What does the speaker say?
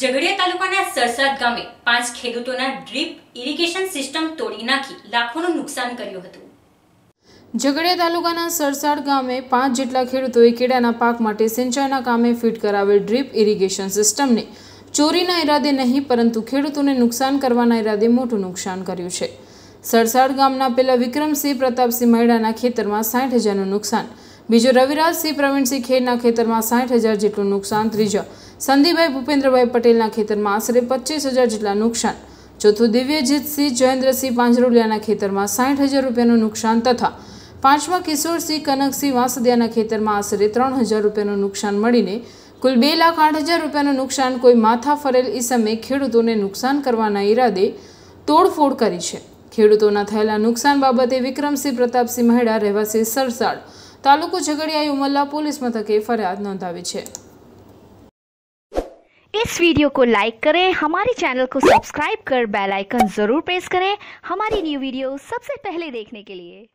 ઝઘડિયા તાલુકાના સરસાદ ગામે પાંચ ખેડૂતોના ડ્રીપ ઇરિગેશન સિસ્ટમ તોડી નાખી લાખોનું નુકસાન કર્યું હતું ઝઘડિયા તાલુકાના સરસાડ ગામે પાંચ જેટલા ખેડૂતોએ કેળાના પાક માટે સિંચાઈના કામે ફિટ કરાવેલ ડ્રીપ ઇરિગેશન સિસ્ટમને ચોરીના ઈરાદે નહીં પરંતુ ખેડૂતોને નુકસાન કરવાના ઈરાદે મોટું નુકસાન કર્યું છે સરસાડ ગામના પેલા વિક્રમસિંહ પ્રતાપસિંહ મહેડાના ખેતરમાં સાઠ હજારનું નુકસાન બીજો રવિરાજ રવિરાજસિંહ પ્રવીણસિંહ ખેડના ખેતરમાં સાઠ હજાર જેટલું નુકસાન ત્રીજો સંદીપભાઈ ભૂપેન્દ્રભાઈ પટેલના ખેતરમાં આશરે પચીસ હજાર જેટલા નુકસાન ચોથું દિવ્યજીતસિંહ જયેન્દ્રસિંહ પાંજરોલિયાના ખેતરમાં સાઠ હજાર રૂપિયાનું નુકસાન તથા પાંચમા કિશોરસિંહ કનકસિંહ વાંસદિયાના ખેતરમાં આશરે ત્રણ હજાર રૂપિયાનું નુકસાન મળીને કુલ બે લાખ આઠ હજાર રૂપિયાનું નુકસાન કોઈ માથા ફરેલ ઈસમે ખેડૂતોને નુકસાન કરવાના ઈરાદે તોડફોડ કરી છે ખેડૂતોના થયેલા નુકસાન બાબતે વિક્રમસિંહ પ્રતાપસિંહ મહેડા રહેવાસી સરસાડ તાલુકો ઝઘડિયાએ ઉમરલા પોલીસ મથકે ફરિયાદ નોંધાવી છે इस वीडियो को लाइक करें हमारे चैनल को सब्सक्राइब कर बेल आइकन ज़रूर प्रेस करें हमारी न्यू वीडियो सबसे पहले देखने के लिए